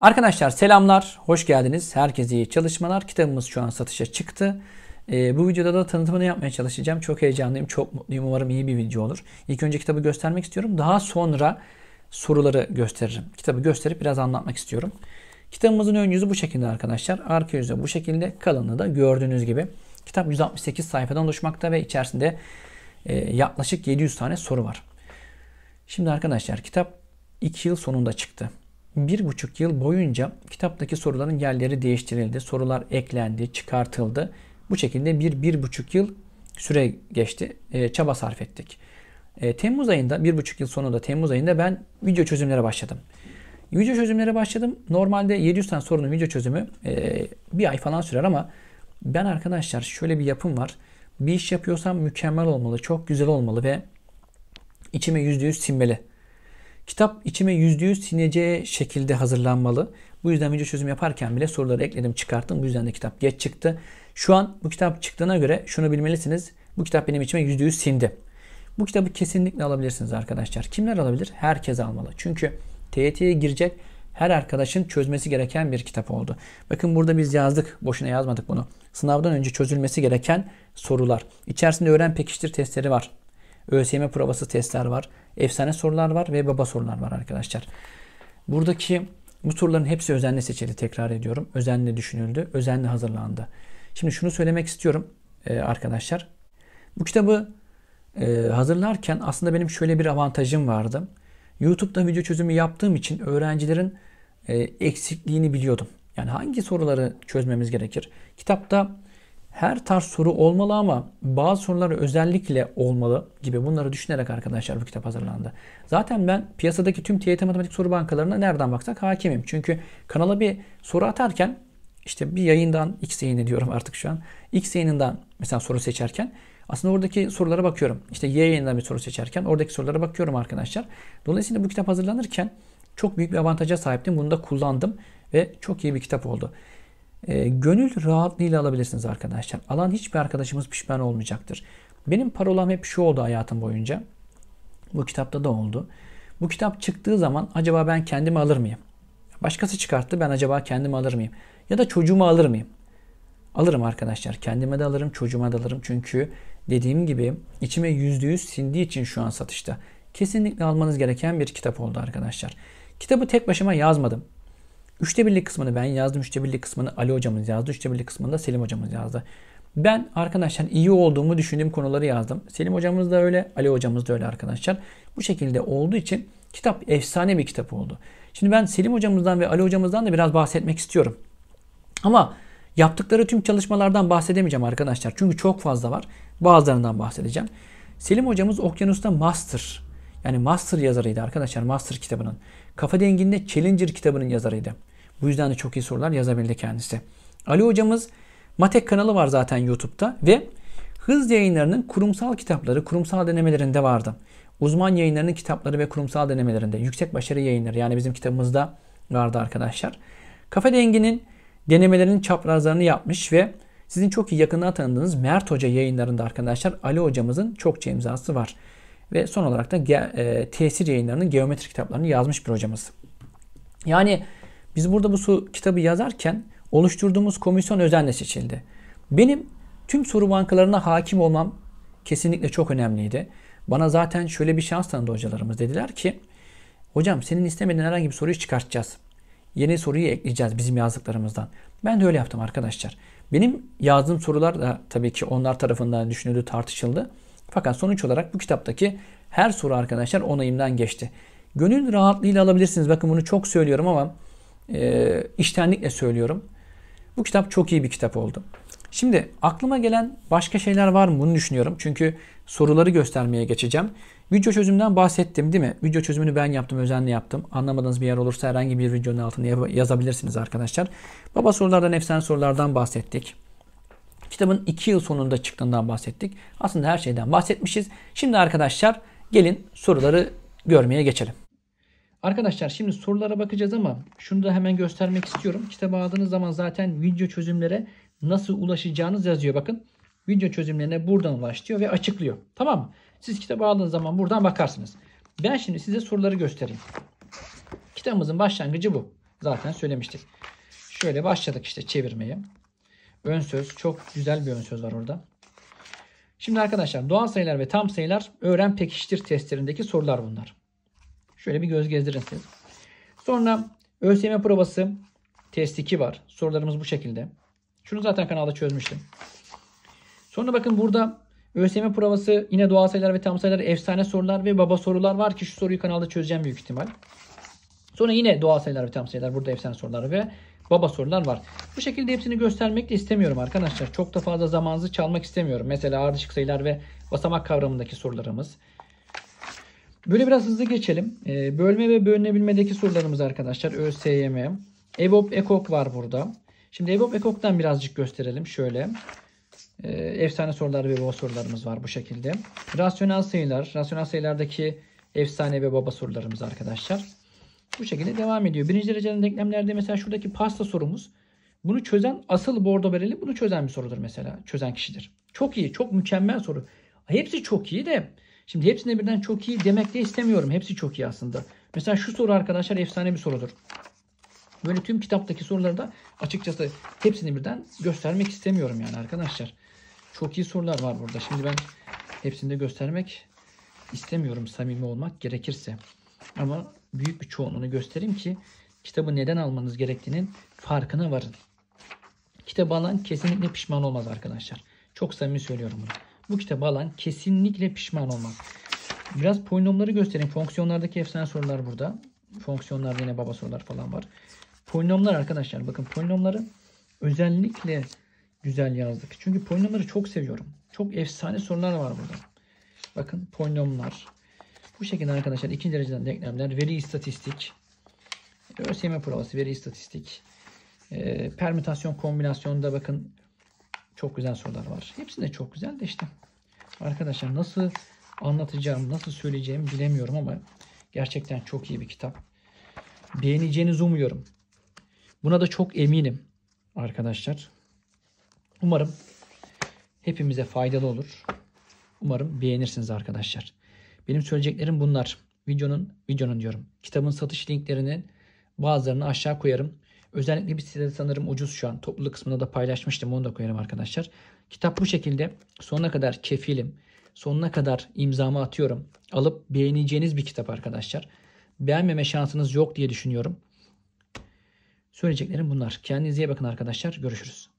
Arkadaşlar selamlar, hoş geldiniz. Herkese iyi çalışmalar. Kitabımız şu an satışa çıktı. Ee, bu videoda da tanıtımını yapmaya çalışacağım. Çok heyecanlıyım, çok mutluyum. Umarım iyi bir video olur. İlk önce kitabı göstermek istiyorum. Daha sonra soruları gösteririm. Kitabı gösterip biraz anlatmak istiyorum. Kitabımızın ön yüzü bu şekilde arkadaşlar. Arka yüzü bu şekilde. Kalınlığı da gördüğünüz gibi. Kitap 168 sayfadan oluşmakta ve içerisinde e, yaklaşık 700 tane soru var. Şimdi arkadaşlar kitap 2 yıl sonunda çıktı bir buçuk yıl boyunca kitaptaki soruların yerleri değiştirildi. Sorular eklendi, çıkartıldı. Bu şekilde bir, bir buçuk yıl süre geçti. E, çaba sarf ettik. E, Temmuz ayında, bir buçuk yıl sonunda Temmuz ayında ben video çözümlere başladım. Video çözümlere başladım. Normalde 700 tane sorunun video çözümü e, bir ay falan sürer ama ben arkadaşlar şöyle bir yapım var. Bir iş yapıyorsam mükemmel olmalı, çok güzel olmalı ve içime %100 sinmeli. Kitap içime %100 sineceği şekilde hazırlanmalı. Bu yüzden video çözüm yaparken bile soruları ekledim çıkarttım. Bu yüzden de kitap geç çıktı. Şu an bu kitap çıktığına göre şunu bilmelisiniz. Bu kitap benim içime %100 sindi. Bu kitabı kesinlikle alabilirsiniz arkadaşlar. Kimler alabilir? Herkes almalı. Çünkü TYT'ye girecek her arkadaşın çözmesi gereken bir kitap oldu. Bakın burada biz yazdık. Boşuna yazmadık bunu. Sınavdan önce çözülmesi gereken sorular. İçerisinde öğren pekiştir testleri var. ÖSYM provası testler var. Efsane sorular var ve baba sorular var arkadaşlar. Buradaki bu soruların hepsi özenle seçildi tekrar ediyorum. Özenle düşünüldü, özenle hazırlandı. Şimdi şunu söylemek istiyorum e, arkadaşlar. Bu kitabı e, hazırlarken aslında benim şöyle bir avantajım vardı. YouTube'da video çözümü yaptığım için öğrencilerin e, eksikliğini biliyordum. Yani hangi soruları çözmemiz gerekir? Kitapta her tarz soru olmalı ama bazı sorular özellikle olmalı gibi bunları düşünerek arkadaşlar bu kitap hazırlandı. Zaten ben piyasadaki tüm TYT matematik soru bankalarına nereden baksak hakimim. Çünkü kanala bir soru atarken işte bir yayından X yayını diyorum artık şu an. X yayınından mesela soru seçerken aslında oradaki sorulara bakıyorum. İşte Y yayınından bir soru seçerken oradaki sorulara bakıyorum arkadaşlar. Dolayısıyla bu kitap hazırlanırken çok büyük bir avantaja sahiptim. Bunu da kullandım ve çok iyi bir kitap oldu. E, gönül rahatlığıyla alabilirsiniz arkadaşlar. Alan hiçbir arkadaşımız pişman olmayacaktır. Benim parolam hep şu oldu hayatım boyunca. Bu kitapta da oldu. Bu kitap çıktığı zaman acaba ben kendimi alır mıyım? Başkası çıkarttı ben acaba kendimi alır mıyım? Ya da çocuğumu alır mıyım? Alırım arkadaşlar. Kendime de alırım, çocuğuma da alırım. Çünkü dediğim gibi içime yüz sindiği için şu an satışta. Kesinlikle almanız gereken bir kitap oldu arkadaşlar. Kitabı tek başıma yazmadım. Üçte birlik kısmını ben yazdım. Üçte birlik kısmını Ali hocamız yazdı. Üçte birlik kısmını da Selim hocamız yazdı. Ben arkadaşlar iyi olduğumu düşündüğüm konuları yazdım. Selim hocamız da öyle, Ali hocamız da öyle arkadaşlar. Bu şekilde olduğu için kitap efsane bir kitap oldu. Şimdi ben Selim hocamızdan ve Ali hocamızdan da biraz bahsetmek istiyorum. Ama yaptıkları tüm çalışmalardan bahsedemeyeceğim arkadaşlar. Çünkü çok fazla var. Bazılarından bahsedeceğim. Selim hocamız Okyanus'ta Master. Yani Master yazarıydı arkadaşlar. Master kitabının. Kafa Dengi'nde Challenger kitabının yazarıydı. Bu yüzden de çok iyi sorular yazabildi kendisi. Ali hocamız Matek kanalı var zaten YouTube'da ve Hız yayınlarının kurumsal kitapları kurumsal denemelerinde vardı. Uzman yayınlarının kitapları ve kurumsal denemelerinde. Yüksek başarı yayınları yani bizim kitabımızda vardı arkadaşlar. Kafe Dengi'nin denemelerinin çaprazlarını yapmış ve sizin çok iyi yakından tanıdığınız Mert Hoca yayınlarında arkadaşlar Ali hocamızın çokça imzası var. Ve son olarak da e, tesir yayınlarının geometri kitaplarını yazmış bir hocamız. Yani biz burada bu su kitabı yazarken oluşturduğumuz komisyon özenle seçildi. Benim tüm soru bankalarına hakim olmam kesinlikle çok önemliydi. Bana zaten şöyle bir şans tanıdı hocalarımız. Dediler ki hocam senin istemediğin herhangi bir soruyu çıkartacağız. Yeni soruyu ekleyeceğiz bizim yazdıklarımızdan. Ben de öyle yaptım arkadaşlar. Benim yazdığım sorular da tabii ki onlar tarafından düşünüldü, tartışıldı. Fakat sonuç olarak bu kitaptaki her soru arkadaşlar onayımdan geçti. Gönül rahatlığıyla alabilirsiniz. Bakın bunu çok söylüyorum ama e, iştenlikle söylüyorum. Bu kitap çok iyi bir kitap oldu. Şimdi aklıma gelen başka şeyler var mı bunu düşünüyorum. Çünkü soruları göstermeye geçeceğim. Video çözümden bahsettim değil mi? Video çözümünü ben yaptım, özenle yaptım. Anlamadığınız bir yer olursa herhangi bir videonun altına yazabilirsiniz arkadaşlar. Baba sorulardan, efsane sorulardan bahsettik. Kitabın 2 yıl sonunda çıktığından bahsettik. Aslında her şeyden bahsetmişiz. Şimdi arkadaşlar gelin soruları görmeye geçelim. Arkadaşlar şimdi sorulara bakacağız ama şunu da hemen göstermek istiyorum. Kitaba aldığınız zaman zaten video çözümlere nasıl ulaşacağınız yazıyor. Bakın video çözümlerine buradan ulaşıyor ve açıklıyor. Tamam mı? Siz kitabı aldığınız zaman buradan bakarsınız. Ben şimdi size soruları göstereyim. Kitabımızın başlangıcı bu. Zaten söylemiştik. Şöyle başladık işte çevirmeye. Ön söz çok güzel bir ön söz var orada. Şimdi arkadaşlar doğal sayılar ve tam sayılar öğren pekiştir testlerindeki sorular bunlar. Şöyle bir göz gezdirin siz. Sonra ÖSYM provası test 2 var. Sorularımız bu şekilde. Şunu zaten kanalda çözmüştüm. Sonra bakın burada ÖSYM provası yine doğal sayılar ve tam sayılar efsane sorular ve baba sorular var ki şu soruyu kanalda çözeceğim büyük ihtimal. Sonra yine doğal sayılar ve tam sayılar burada efsane sorular ve baba sorular var. Bu şekilde hepsini göstermek de istemiyorum arkadaşlar. Çok da fazla zamanınızı çalmak istemiyorum. Mesela ardışık sayılar ve basamak kavramındaki sorularımız. Böyle biraz hızlı geçelim. Ee, bölme ve bölünebilmedeki sorularımız arkadaşlar. ÖSYM. EBOB EKOK var burada. Şimdi EBOB EKOK'tan birazcık gösterelim. Şöyle. Ee, efsane sorular ve baba sorularımız var bu şekilde. Rasyonel sayılar. Rasyonel sayılardaki efsane ve baba sorularımız arkadaşlar. Bu şekilde devam ediyor. Birinci dereceden denklemlerde mesela şuradaki pasta sorumuz. Bunu çözen asıl bordo bereli bunu çözen bir sorudur mesela. Çözen kişidir. Çok iyi. Çok mükemmel soru. Hepsi çok iyi de Şimdi hepsine birden çok iyi demek de istemiyorum. Hepsi çok iyi aslında. Mesela şu soru arkadaşlar efsane bir sorudur. Böyle tüm kitaptaki soruları da açıkçası hepsini birden göstermek istemiyorum yani arkadaşlar. Çok iyi sorular var burada. Şimdi ben hepsini de göstermek istemiyorum samimi olmak gerekirse. Ama büyük bir çoğunluğunu göstereyim ki kitabı neden almanız gerektiğinin farkına varın. Kitabı alan kesinlikle pişman olmaz arkadaşlar. Çok samimi söylüyorum bunu bu kitabı alan kesinlikle pişman olmaz. Biraz polinomları göstereyim. Fonksiyonlardaki efsane sorular burada. Fonksiyonlarda yine baba sorular falan var. Polinomlar arkadaşlar bakın polinomları özellikle güzel yazdık. Çünkü polinomları çok seviyorum. Çok efsane sorular var burada. Bakın polinomlar. Bu şekilde arkadaşlar ikinci dereceden denklemler, veri istatistik, ÖSYM provası, veri istatistik, e, permütasyon kombinasyonda bakın çok güzel sorular var. Hepsi de çok güzel de işte. Arkadaşlar nasıl anlatacağım, nasıl söyleyeceğim bilemiyorum ama gerçekten çok iyi bir kitap. Beğeneceğinizi umuyorum. Buna da çok eminim arkadaşlar. Umarım hepimize faydalı olur. Umarım beğenirsiniz arkadaşlar. Benim söyleyeceklerim bunlar. Videonun, videonun diyorum. Kitabın satış linklerinin bazılarını aşağı koyarım. Özellikle bir sitede sanırım ucuz şu an. Toplu kısmına da paylaşmıştım. Onu da koyarım arkadaşlar. Kitap bu şekilde sonuna kadar kefilim. Sonuna kadar imzamı atıyorum. Alıp beğeneceğiniz bir kitap arkadaşlar. Beğenmeme şansınız yok diye düşünüyorum. Söyleyeceklerim bunlar. Kendinize iyi bakın arkadaşlar. Görüşürüz.